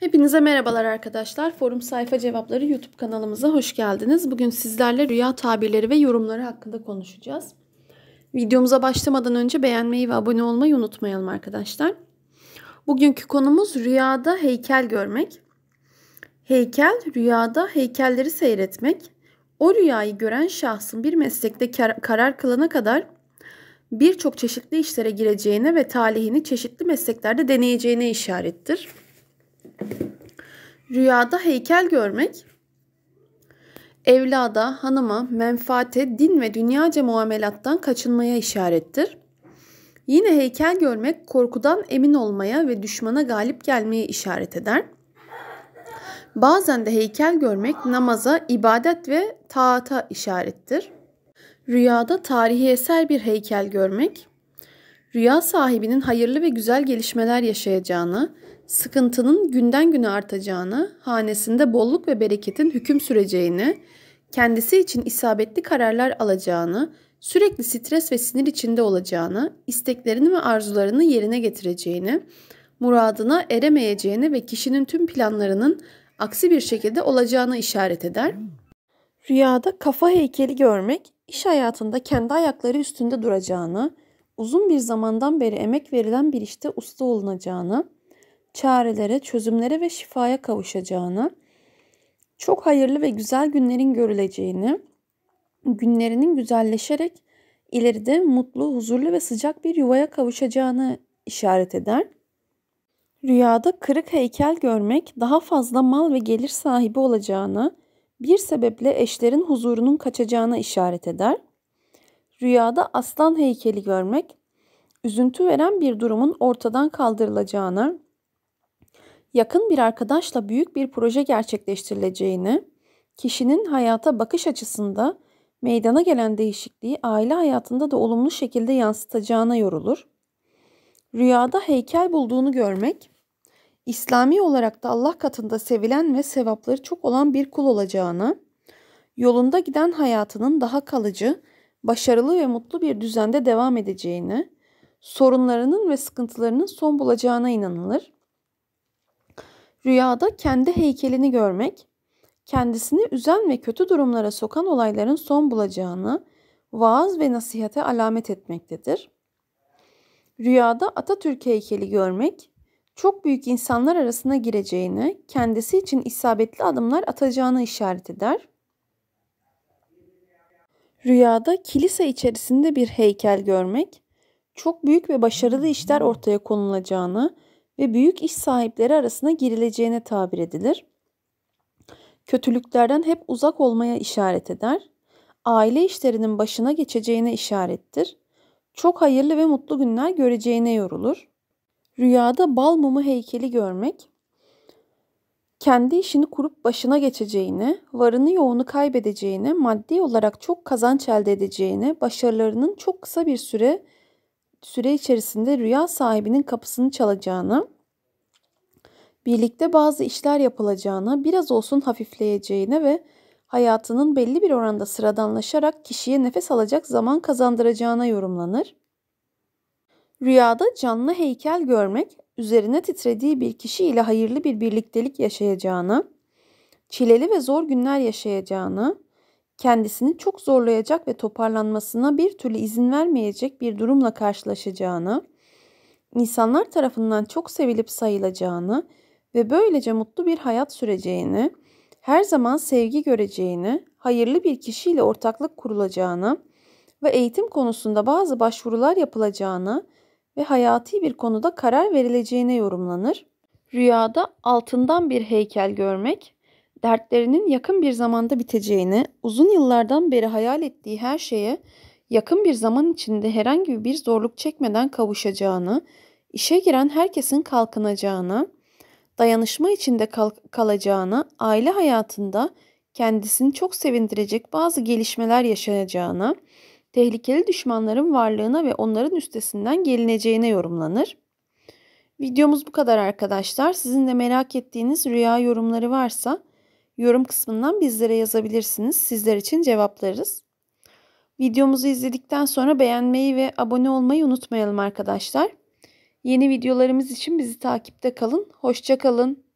Hepinize merhabalar arkadaşlar. Forum Sayfa Cevapları YouTube kanalımıza hoş geldiniz. Bugün sizlerle rüya tabirleri ve yorumları hakkında konuşacağız. Videomuza başlamadan önce beğenmeyi ve abone olmayı unutmayalım arkadaşlar. Bugünkü konumuz rüyada heykel görmek. Heykel, rüyada heykelleri seyretmek. O rüyayı gören şahsın bir meslekte kar karar kılana kadar birçok çeşitli işlere gireceğine ve talihini çeşitli mesleklerde deneyeceğine işarettir. Rüyada heykel görmek, evlada, hanıma, menfaate, din ve dünyaca muamelattan kaçınmaya işarettir. Yine heykel görmek korkudan emin olmaya ve düşmana galip gelmeye işaret eder. Bazen de heykel görmek namaza, ibadet ve taata işarettir. Rüyada tarihi eser bir heykel görmek, Rüya sahibinin hayırlı ve güzel gelişmeler yaşayacağını, sıkıntının günden güne artacağını, hanesinde bolluk ve bereketin hüküm süreceğini, kendisi için isabetli kararlar alacağını, sürekli stres ve sinir içinde olacağını, isteklerini ve arzularını yerine getireceğini, muradına eremeyeceğini ve kişinin tüm planlarının aksi bir şekilde olacağını işaret eder. Rüyada kafa heykeli görmek, iş hayatında kendi ayakları üstünde duracağını, uzun bir zamandan beri emek verilen bir işte usta olunacağını, çarelere, çözümlere ve şifaya kavuşacağını, çok hayırlı ve güzel günlerin görüleceğini, günlerinin güzelleşerek ileride mutlu, huzurlu ve sıcak bir yuvaya kavuşacağını işaret eder. Rüyada kırık heykel görmek daha fazla mal ve gelir sahibi olacağını, bir sebeple eşlerin huzurunun kaçacağına işaret eder rüyada aslan heykeli görmek, üzüntü veren bir durumun ortadan kaldırılacağını, yakın bir arkadaşla büyük bir proje gerçekleştirileceğini, kişinin hayata bakış açısında meydana gelen değişikliği aile hayatında da olumlu şekilde yansıtacağına yorulur. Rüyada heykel bulduğunu görmek, İslami olarak da Allah katında sevilen ve sevapları çok olan bir kul olacağını, yolunda giden hayatının daha kalıcı başarılı ve mutlu bir düzende devam edeceğine, sorunlarının ve sıkıntılarının son bulacağına inanılır. Rüyada kendi heykelini görmek, kendisini üzen ve kötü durumlara sokan olayların son bulacağını, vaaz ve nasihate alamet etmektedir. Rüyada Atatürk heykeli görmek, çok büyük insanlar arasına gireceğini, kendisi için isabetli adımlar atacağını işaret eder. Rüyada kilise içerisinde bir heykel görmek, çok büyük ve başarılı işler ortaya konulacağını ve büyük iş sahipleri arasına girileceğine tabir edilir. Kötülüklerden hep uzak olmaya işaret eder. Aile işlerinin başına geçeceğine işarettir. Çok hayırlı ve mutlu günler göreceğine yorulur. Rüyada bal mumu heykeli görmek, kendi işini kurup başına geçeceğini, varını yoğunu kaybedeceğini, maddi olarak çok kazanç elde edeceğini, başarılarının çok kısa bir süre süre içerisinde rüya sahibinin kapısını çalacağını, birlikte bazı işler yapılacağını, biraz olsun hafifleyeceğine ve hayatının belli bir oranda sıradanlaşarak kişiye nefes alacak zaman kazandıracağına yorumlanır. Rüyada canlı heykel görmek üzerine titrediği bir kişi ile hayırlı bir birliktelik yaşayacağını, çileli ve zor günler yaşayacağını, kendisini çok zorlayacak ve toparlanmasına bir türlü izin vermeyecek bir durumla karşılaşacağını, insanlar tarafından çok sevilip sayılacağını ve böylece mutlu bir hayat süreceğini, her zaman sevgi göreceğini, hayırlı bir kişiyle ortaklık kurulacağını ve eğitim konusunda bazı başvurular yapılacağını ve hayati bir konuda karar verileceğine yorumlanır. Rüyada altından bir heykel görmek, dertlerinin yakın bir zamanda biteceğini, uzun yıllardan beri hayal ettiği her şeye yakın bir zaman içinde herhangi bir zorluk çekmeden kavuşacağını, işe giren herkesin kalkınacağını, dayanışma içinde kal- kalacağını, aile hayatında kendisini çok sevindirecek bazı gelişmeler yaşanacağını, tehlikeli düşmanların varlığına ve onların üstesinden gelineceğine yorumlanır. Videomuz bu kadar arkadaşlar. Sizin de merak ettiğiniz rüya yorumları varsa yorum kısmından bizlere yazabilirsiniz. Sizler için cevaplarız. Videomuzu izledikten sonra beğenmeyi ve abone olmayı unutmayalım arkadaşlar. Yeni videolarımız için bizi takipte kalın. Hoşçakalın.